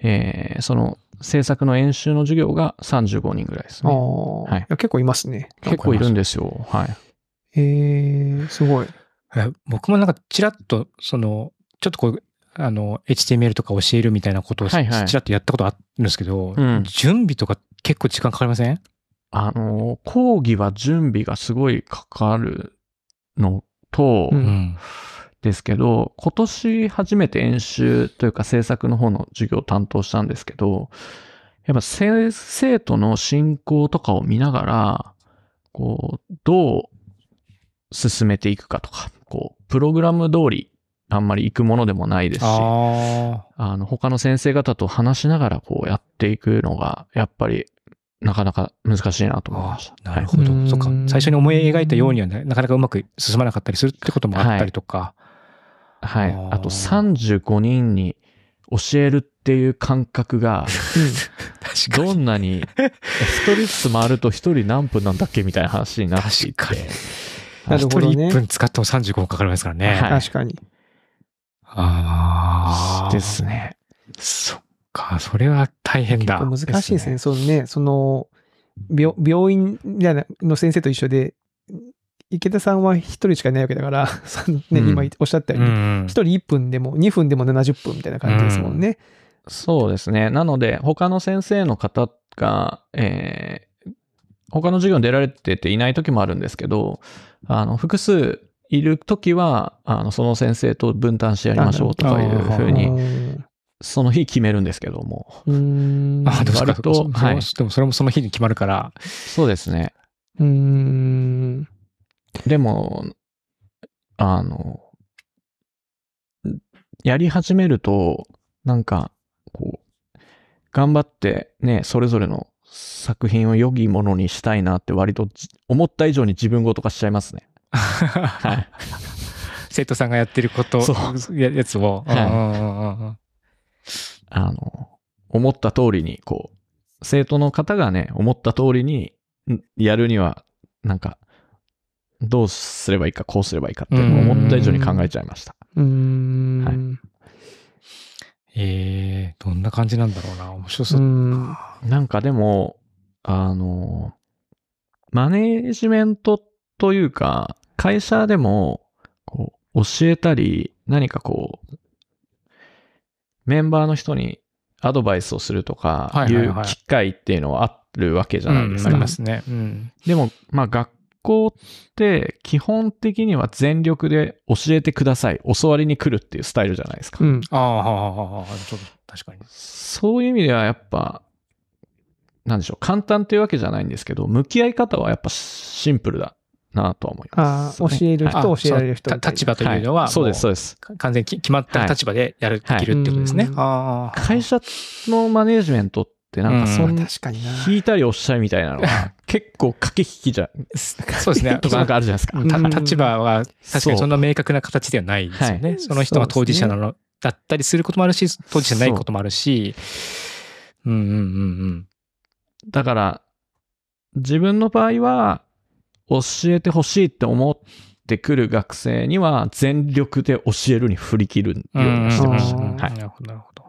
[SPEAKER 2] えー、その制作の演習の授業が35人ぐらいですね。はい、い結構いますね。結構いるんですよ。は
[SPEAKER 3] い。えー、すごい。僕もなんかちらっと、その、ちょっとこう、あの、HTML とか教えるみたいなことをちらっ
[SPEAKER 2] とやったことあるんですけど、はいはいうん、準備とか結構時間かかりませんあの、講義は準備がすごいかかるのと、うんですけど、今年初めて演習というか制作の方の授業を担当したんですけど、やっぱ生生徒の進行とかを見ながら、こう、どう進めていくかとか、こう、プログラム通りあんまり行くものでもないですし、あの、他の先生方と話しながらこうやっていくのが、やっぱりなかなか難しいなと思いました。なる
[SPEAKER 4] ほど。はい、そっ
[SPEAKER 3] か。最初に思い描いたようには、ね、なかなかうまく進まなかったりするってこともあったりとか、は
[SPEAKER 2] はい。あと35人に教えるっていう感覚が、[laughs] [laughs] どんなに、一人ずつ回ると1人何分なんだっけみたいな話になっていて。確なるほど、ね。1人1分使っても35分かかりますからね。はい、
[SPEAKER 1] 確かに。
[SPEAKER 3] ああ。ですね。そっか、それは大変だ。難しいですね。す
[SPEAKER 1] ねそのね、その、病、病院の先生と一緒で、池田さんは1人しかいないわけだから、[laughs] そのね、うん、今おっしゃったように、1人1分でも2分でも70分みたいな感じですも
[SPEAKER 2] んね。うん、そうですね。なので、他の先生の方が、えー、他の授業に出られてていない時もあるんですけど、あの、複数いる時は、あその先生と分担してやりましょうとかいうふうに、その日決めるんですけども。あ、あ、でと、はい。でもそれもその日に決まるから。そうですね。うん。でも、あの、やり始めると、なんか、こう、頑張ってね、それぞれの作品を良きものにしたいなって割と思った以上に自分ごと化しちゃいますね。
[SPEAKER 3] [laughs] 生徒さんがやってること
[SPEAKER 2] ややつを、あの思った通りにこう生徒の方がね思った通りにやるにはなんかどうすればいいか、こうすればいいかって思った以上に考えちゃいました。うん。はい、えー、どんな感じなんだろうな。面白そうなんかでも、あの、マネージメントというか、会社でも、こう、教えたり、何かこう、メンバーの人にアドバイスをするとかいう機会っていうのはあるわけじゃないですか。ありますね。でも、まあ、学校って基本的には全力で教えてください、教わりに来るっていうスタイルじゃないですか。うん、あ
[SPEAKER 3] あ、ちょっと確かに。
[SPEAKER 2] そういう意味ではやっぱ、なんでしょう、簡単というわけじゃないんですけど、向き合い方はやっぱシンプルだなとは思います、ね、教える人、はい、教えられる人立場というのは、そうです、そうです。完全に決まった立場でやる、はい、できるってことですね。会社のマネジメントってなんかそんな、引いたりおっしゃいみたいなのが結構駆け引きじゃ、[laughs] そうですね。[laughs] とかなんかあるじゃないですか。立場は確かにそんな明確な形ではないですよね。はい、その人が当事者なの、ね、
[SPEAKER 3] だったりすることもあるし、当事者ないこともあるし。うんう
[SPEAKER 2] んうんうん。だから、自分の場合は、教えてほしいって思ってくる学生には、全力で教えるに振り切るようにしてました。はい、なるほど、なるほど。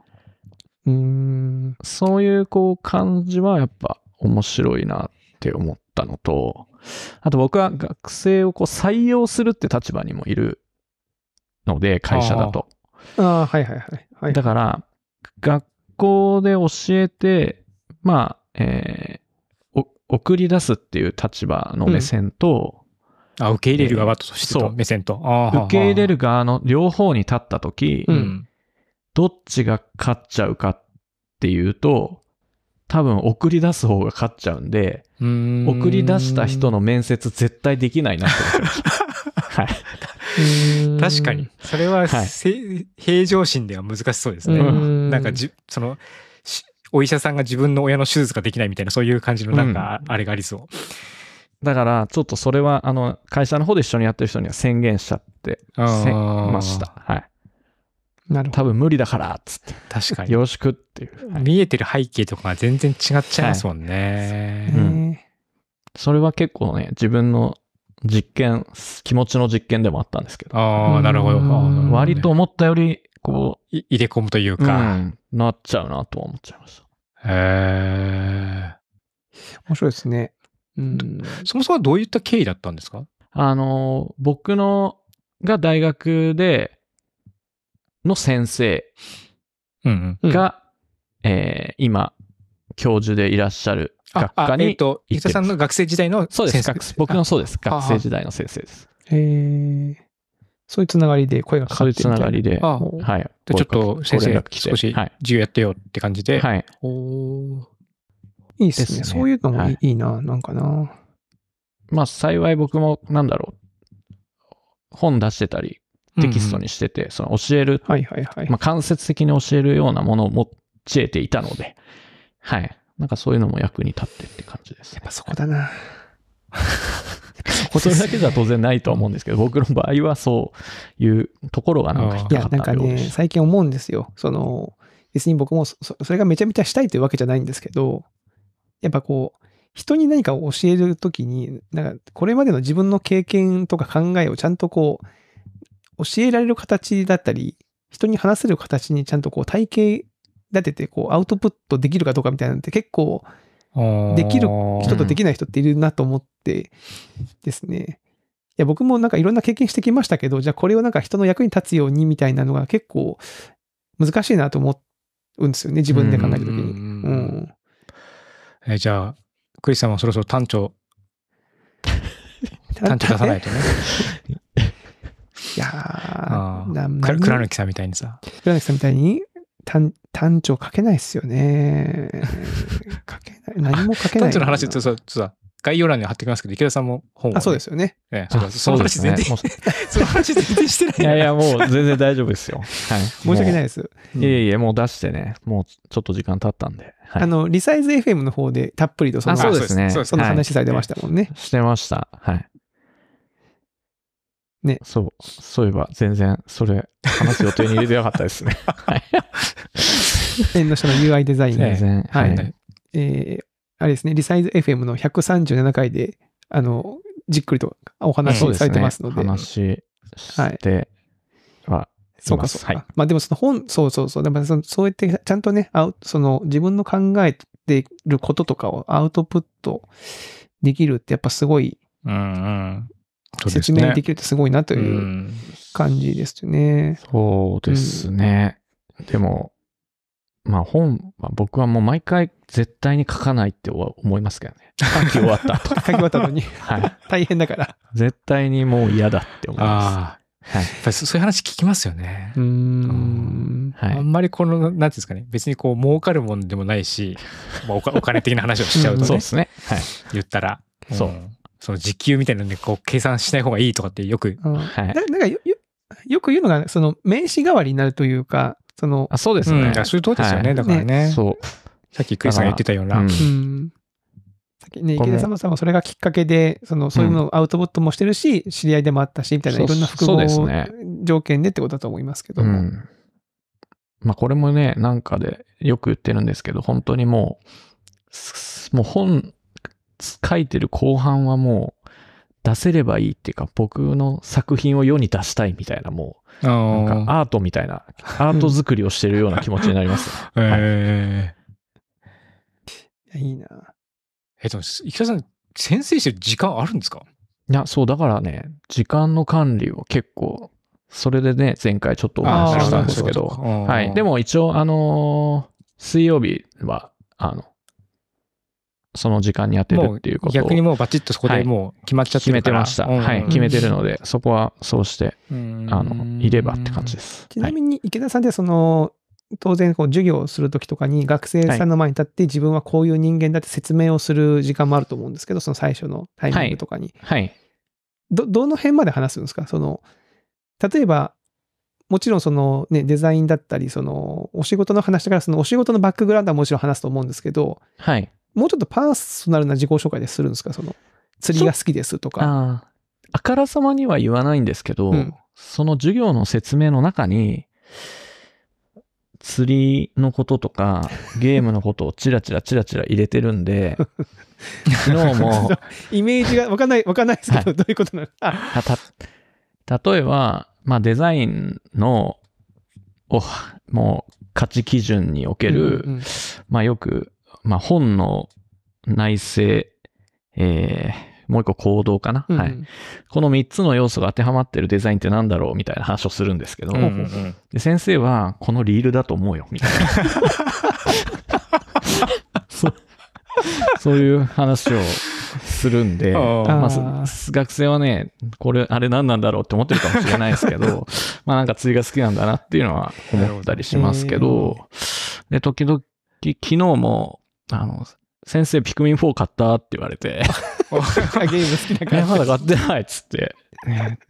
[SPEAKER 2] うん、そういうこう感じはやっぱ面白いなっって思ったのと、あと僕は学生をこう採用するって立場にもいるので、会社だと。ああ、はいはいはい。はい、だから、学校で教えて、まあ、えー、送り出すっていう立場の目線と、
[SPEAKER 3] うん、あ、受け入れる側として目線と。受け
[SPEAKER 2] 入れる側の両方に立ったとき、うん、どっちが勝っちゃうかっていうと、多分送り出す方が勝っちゃうんで、ん送り出した人の面接絶対できないなって思いました。[laughs] は
[SPEAKER 3] い。確かに。
[SPEAKER 2] それは、は
[SPEAKER 3] い、平常心では難しそうですね。んなんかじ、その、お医者さんが自分の親の手術ができないみたいな、そういう感じのなんか、あれがありそう。うん
[SPEAKER 2] だから、ちょっとそれは、あの、会社の方で一緒にやってる人には宣言しちゃって、ました。はい。なるほど。多分無理だからっつって。確かに。よろしくっていう。はい、見えてる背景とかが全然違っちゃいますもんね。はい、うん。それは結構ね、自分の実験、気持ちの実験でもあったんですけど。ああ、なるほど。割と思ったより、こう。入れ込むというか、うん、なっちゃうなと思っちゃいました。へえ。面白いですね。うん、そもそもどういった経緯だったんですかあの、僕のが大学で、の先生が、うんうん、えー、今、教授でいらっしゃる学科にえっ、ー、と、伊田さんの学生時代の先生そうです。僕のそうです。学生時代の先生です。
[SPEAKER 1] へえそういうつながりで声がかかってそういうつながりで。あはい。で、ちょっと先生、が
[SPEAKER 3] 少し授業やってよって感じで。はい。お
[SPEAKER 1] いいですね。すねそういうのもいいはい、いいな、なんかな。
[SPEAKER 2] まあ、幸い僕も、なんだろう。本出してたり、テキストにしてて、うんその教える、はいはいはい。まあ、間接的に教えるようなものを持えていたので、はい。なんかそういうのも役に立ってって感じです、ね、やっぱそこだな。[laughs] それだけじゃ当然ないと思うんですけど、僕の場合はそういうところがなんか引
[SPEAKER 1] っかかったいや、なんかね、最近思うんですよ。その、別に僕もそれがめちゃめちゃしたいというわけじゃないんですけど、やっぱこう、人に何かを教えるときに、なんかこれまでの自分の経験とか考えをちゃんとこう、教えられる形だったり、人に話せる形にちゃんとこう体系立てて、こうアウトプットできるかどうかみたいなのって結構、
[SPEAKER 3] できる人とできな
[SPEAKER 1] い人っているなと思ってですね。いや、僕もなんかいろんな経験してきましたけど、じゃあこれをなんか人の役に立つようにみたいなのが結構難しいなと思うんですよね、自分で考えるときに。うん、
[SPEAKER 3] えじゃあ、クリスさんもそろそろ単調、
[SPEAKER 1] [laughs]
[SPEAKER 3] 単調出さないとね。[laughs] [laughs]
[SPEAKER 1] いやー、倉貫
[SPEAKER 3] さんみたいにさ。
[SPEAKER 1] 倉貫さんみたいに単、単調書けないっすよね。[laughs] 書けない。何も書けない。単調の話っ
[SPEAKER 3] てさ、さ、概要欄に貼ってきますけど、池田さんも本を、あ、そうですよね。え
[SPEAKER 2] え、そうその話全然、[laughs] そ,、ね、の話全然してない。いやいや、もう全然大丈夫ですよ。はい。[laughs] 申し訳ないです。いえいえ、もう出してね、もうちょっと時間経ったんで。あ
[SPEAKER 1] の、リサイズ FM の方でたっぷりとその、そうですね。話されてましたもんね、
[SPEAKER 2] してました。
[SPEAKER 1] はい。ね。そう、そういえば全然それ話す予定に入れてな
[SPEAKER 2] かったですね。はい。
[SPEAKER 1] [laughs] 縁の下の UI デザイン全然。はい。はい、えー、あれですね、リサイズ FM の137回で、あの、じっくりとお話をされてますので。うん、でね、話
[SPEAKER 2] しては、い、
[SPEAKER 3] そうかそうか。はい、
[SPEAKER 1] まあでもその本、そうそうそう。だかそそそうやってちゃんとね、その自分の考えてることとかをアウトプットできるってやっぱすごい、
[SPEAKER 4] うんう
[SPEAKER 3] ん、説明できるっ
[SPEAKER 2] てすごいなという感じですね。そうですね。うん、でも、まあ本、まあ、僕はもう毎回絶対に書かないって思いますけどね。書き終わった後。[laughs] 書き終わったのに。はい。大変だから。絶対にもう嫌だって思います。はい、やっぱりそういう話聞きますよね。
[SPEAKER 3] うん、はい。あんまりこの、なんていうんですかね、別にこう、儲かるもんでもないし、まあ、お金的な話をしちゃうと、ね、[laughs] そうですね。はい。言ったら。そう。その時給みたいなので、こう、計算しない方がいいとかってよく。はい。な
[SPEAKER 1] んかよ、よく言うのが、その、名刺代わりになるというか、その。あ、そうですね。うん、そういうとですよね、はい、だからね、ね、そう。さっき
[SPEAKER 3] ク
[SPEAKER 2] リスさんが言ってたような。うん。
[SPEAKER 1] さっきね、池田様さんはそれがきっかけで、その、そういうのをアウトボットもしてるし、知り合いでもあったし、みたいな、いろんな複合条件でってことだと思いますけ
[SPEAKER 2] ども。まあ、これもね、なんかでよく言ってるんですけど、本当にもう、もう本、書いてる後半はもう、出せればいいっていうか、僕の作品を世に出したいみたいな、もう、なんかアートみたいな、アート作りをしてるような気持ちになります、ね。[laughs] え
[SPEAKER 3] はい、いいな。えっと、生田さん、先生してる時間あるんですか
[SPEAKER 2] いや、そう、だからね、時間の管理を結構、それでね、前回ちょっとお話ししたんですけど、はい。でも一応、あのー、水曜日は、あの、その時間に当てるっていうこと逆にもうバチッとそこでもう決まっちゃってるから、はい、決めてました、うん、決めてるので、そこはそうして、あの、いればって感じです。
[SPEAKER 1] ちなみに池田さんってその、当然こう授業をするときとかに学生さんの前に立って自分はこういう人間だって説明をする時間もあると思うんですけど、その最初のタイミングとかに。はい。はい、ど、どの辺まで話すんですかその、例えば、もちろんそのね、デザインだったり、そのお仕事の話だから、そのお仕事のバックグラウンドはもちろん話すと思うんですけど、はい。もうちょっとパーソナルな自己紹介でするんですかその、釣りが好きですとか。
[SPEAKER 2] あからさまには言わないんですけど、うん、その授業の説明の中に、釣りのこととか、ゲームのことをチラチラチラチラ入れてるんで、[laughs] 昨日も。イメージがわか
[SPEAKER 1] んない、わかんないですけど、はい、どういうことなのた、
[SPEAKER 2] た、例えば、まあデザインの、お、もう価値基準における、うんうん、まあよくまあ、本の内政、えー、もう一個行動かな、うん、はい。この3つの要素が当てはまってるデザインってなんだろうみたいな話をするんですけど、うんうん、で先生は、このリールだと思うよ、みたいな [laughs] そ。そういう話をするんで、まあ、学生はね、これ、あれ何なんだろうって思ってるかもしれないですけど、[laughs] まあなんか釣りが好きなんだなっていうのは思ったりしますけど、で、時々、昨日も、あの、先生、ピクミン4買ったって言われて [laughs] ゲーム好きだから。まだ買ってないっつって。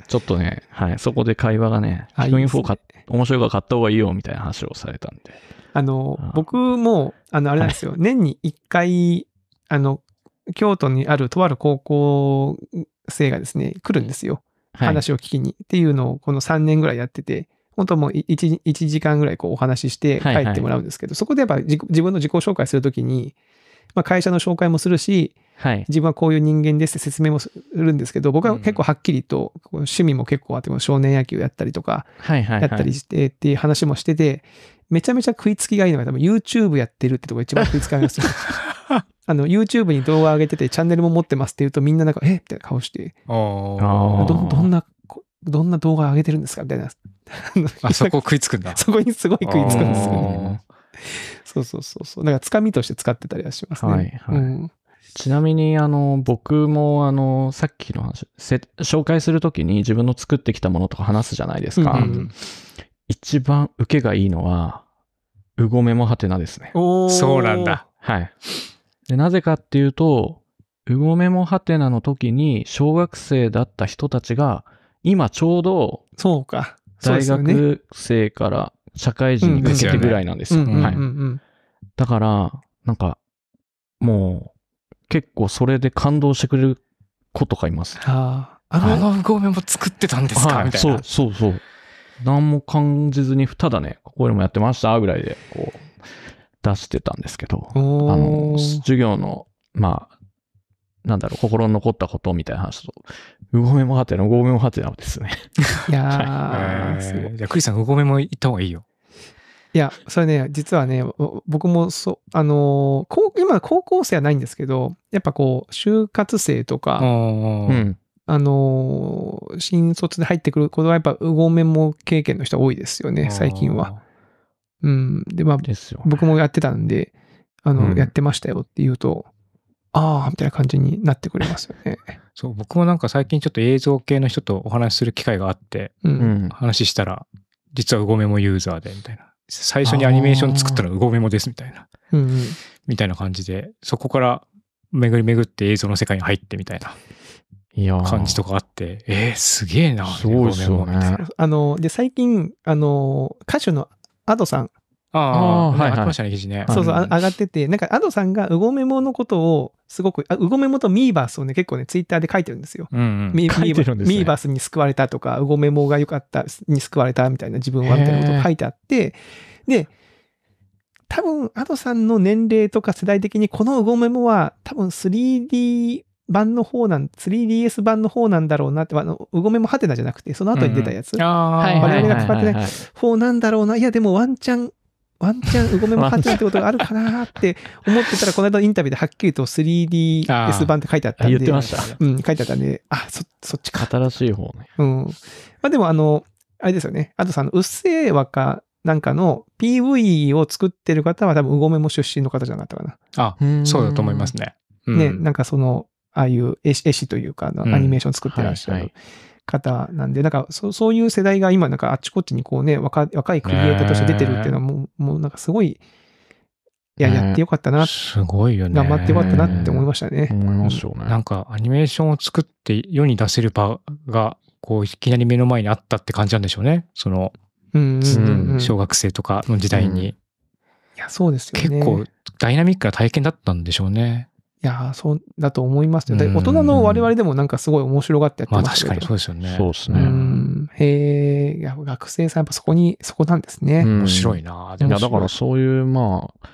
[SPEAKER 2] ちょっとね、はい、そこで会話がね、ピクミン4買っ、ね、面白いから買った方がいいよみたいな話をされたんで。あの、あ僕も、あの、あれなんですよ、はい、年
[SPEAKER 1] に1回、あの、京都にあるとある高校生がですね、来るんですよ。話を聞きに。っていうのを、この3年ぐらいやってて、本当もう 1, 1時間ぐらいこうお話しして帰ってもらうんですけど、はいはい、そこでやっぱ自分の自己紹介するときに、まあ、会社の紹介もするし、はい、自分はこういう人間ですって説明もするんですけど、僕は結構はっきりと、趣味も結構あって、少年野球やったりとか、やったりしてっていう話もしてて、めちゃめちゃ食いつきがいいのが多分 YouTube やってるってとこが一番食いつかがいんですよ。[laughs] あの、YouTube に動画上げてて、チャンネルも持ってますって言うと、みんななんか、えみたいな顔して、
[SPEAKER 3] ど、ど
[SPEAKER 1] んなどんな動画上げてるんですかみたいな。[laughs] あ、そこ
[SPEAKER 3] 食いつくんだ。そ
[SPEAKER 1] こにすごい食いつくんですよね。そうそうそうそう。んから、つかみとして使っ
[SPEAKER 2] てたりはしますね。はいはい。うんちなみに、あの、僕も、あの、さっきの話、紹介するときに自分の作ってきたものとか話すじゃないですか。うん、一番受けがいいのは、うごめもはてなですね。そうなんだ。はい。で、なぜかっていうと、うごめもはてなの時に、小学生だった人たちが、今ちょうど、そうか。大学生から社会人にかけてぐらいなんですよ。はい。だから、なんか、もう、結構それで感動してくれる子とかいます。はあ、あの
[SPEAKER 3] ごめんも作ってたんですか、はい、みたいな。
[SPEAKER 2] そうそうそう。何も感じずに、ただね、ここでもやってましたぐらいで、こう、出してたんですけど、あの、授業の、まあ、なんだろう、心残ったことみたいな話と、うごめもはてな、うごめもはてなですね。いやー、じゃあ、クリさん、うごめも
[SPEAKER 3] 行った方がいいよ。
[SPEAKER 1] いや、それね、実はね、僕もそう、あのー、今高校生はないんですけど、やっぱこう、就活生とか、あ
[SPEAKER 3] の
[SPEAKER 1] ー、新卒で入ってくることはやっぱ、うごめも経験の人多いですよね、最近は。うん。で、まあ、ね、僕もやってたんで、あの、うん、やってましたよって言うと、ああ、みたいな感じになってくれますよね。[laughs]
[SPEAKER 3] そう、僕もなんか最近ちょっと映像系の人とお話しする機会があって、うん、話したら、実はうごめもユーザーで、みたいな。最初にアニメーション作ったのはうごめもです、みたいな。みたいな感じで、そこから巡り巡って映像の世界に入ってみたいな。いや感じとかあって、えー、すげえな、そうですよね。
[SPEAKER 1] あの、で、最近、あの、歌手のアドさん。
[SPEAKER 3] ああ、はい、はい、ありましたね、記事ね。そうそう、上
[SPEAKER 1] がってて、なんかアドさんがうごめものことを、すごく、あ、うごめもとミーバースをね、結構ね、ツイッターで書いてるんですよ。うんうん、ミー、ね、バースに救われたとか、うごめもが良かった、に救われたみたいな自分はみたいなことを書いてあって、で、多分、アドさんの年齢とか世代的に、このうごめもは、多分 3D 版の方なん、3DS 版の方なんだろうなって、あの、うごめもハテナじゃなくて、その後に出たやつ。うん、我々が使ってない方なんだろうな。いや、でもワンチャンワンチャン、うごめも8ちゃんってことがあるかなって思ってたら、この間インタビューではっきりと 3DS 版って書いてあったんで。言ってました。うん、書いてあったんで、あ、そ、そっちか。新しい方ね。うん。まあでも、あの、あれですよね。あとさ、あの、うっせえわかなんかの PV を作ってる方は多分、うごめも出身の方じゃなかったかな。
[SPEAKER 3] あ、そうだと思いますね。
[SPEAKER 1] うん、ね、なんかその、ああいう絵師というか、アニメーション作ってらっしゃる。うんはいはい方なんで、なんかそそういう世代が今、なんかあっちこっちにこうね、若若いクリエイターとして出てるっていうのはもう、
[SPEAKER 3] ね、もうなんかすごい、いや、やってよかったな、すごいよね。頑張ってよかったなって思いましたね。思いますよね。なんかアニメーションを作って世に出せる場が、こう、いきなり目の前にあったって感じなんでしょうね。その、
[SPEAKER 1] うん小
[SPEAKER 3] 学生とかの時代に。うん、い
[SPEAKER 1] や、そうですよね。結構
[SPEAKER 3] ダイナミックな体験だったんでしょうね。
[SPEAKER 1] いやそうだと思いますよ。大人の我々でもなんかすごい面白がってやってますけど。まあ確かにそうですよね。そうですね。へえ、学生さんやっぱそこに、そこなんですね。面白いなでもいや、だから
[SPEAKER 2] そういう、まあ、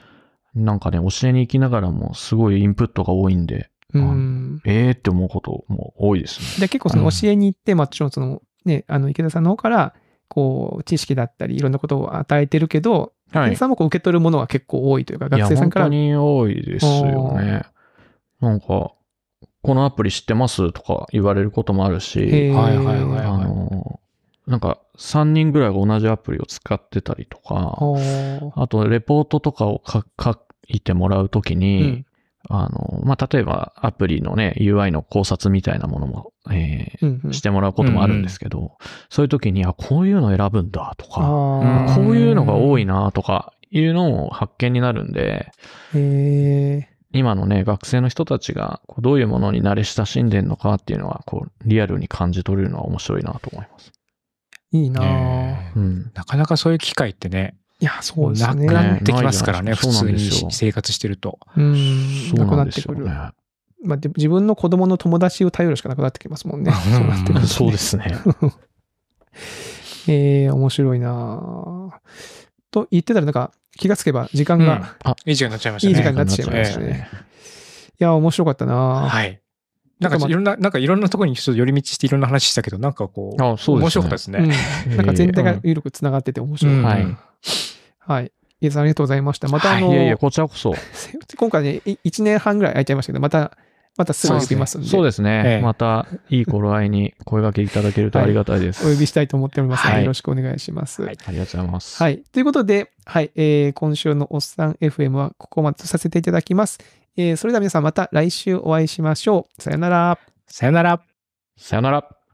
[SPEAKER 2] なんかね、教えに行きながらもすごいインプットが多いんで、うん、ええー、って思うことも多いですね。で結構その
[SPEAKER 1] 教えに行って、まあ、もちろんその、ね、あの池田さんの方から、こう、知識だったり、いろんなことを与えてるけど、はい、池田さんもこう受け取るものが結構多いというか、学生さんから。本当に多いですよ
[SPEAKER 2] ね。なんか、このアプリ知ってますとか言われることもあるし、はいはいはい、あの、なんか3人ぐらいが同じアプリを使ってたりとか、あとレポートとかを書いてもらうときに、うん、あの、まあ、例えばアプリのね、UI の考察みたいなものも、えー、うんうん、してもらうこともあるんですけど、うんうん、そういう時に、あ、こういうの選ぶんだとか、こういうのが多いなとかいうのも発見になるんで、
[SPEAKER 4] へー
[SPEAKER 2] 今のね、学生の人たちが、こう、どういうものに慣れ親しんでんのかっていうのは、こう、リアルに感じ取れるのは面白いなと思います。
[SPEAKER 3] いいな、ね、うん、なかなかそういう機会ってね、いや、そうですね。なくなってきますからね、ね普通に
[SPEAKER 2] 生活してると。う
[SPEAKER 3] ん、
[SPEAKER 1] なくなってくる。まあ、で自分の子供の友達を頼るしかなくなってきますもんね。
[SPEAKER 2] そ [laughs] うなってくる、ね、そうですね。
[SPEAKER 1] [laughs] えー、面白いなと言ってたら、なんか、気がつけば時間が、うん、いい時間になっちゃいましたね。いい時間になっちゃいましたね。いや、面白かったなはい。なんかいろ
[SPEAKER 3] んな、なんかいろんなところにちょっと寄り道していろんな話したけど、なんかこう、あそう、ね、面白かったですね、うん。なんか全体が緩
[SPEAKER 1] くつながってて面白かうん。はい。はい。イエありがとうございました。
[SPEAKER 2] またあの、はい、いやいや、こちらこそ。
[SPEAKER 1] [laughs] 今回ね、1年半ぐらい空いちゃいましたけど、またまたすぐ呼びますんで。そうですね。
[SPEAKER 2] すねええ、また、いい頃合いに声掛けいただけるとありがたいです。はい、お呼びしたいと思っておりますので、よろしく
[SPEAKER 1] お願いします、はい。ありがとうございます。はい。ということで、はい。えー、今週のおっさん FM はここまでとさせていただきます。えー、それでは皆さんまた来週お会いしましょう。さよなら。さよなら。さよなら。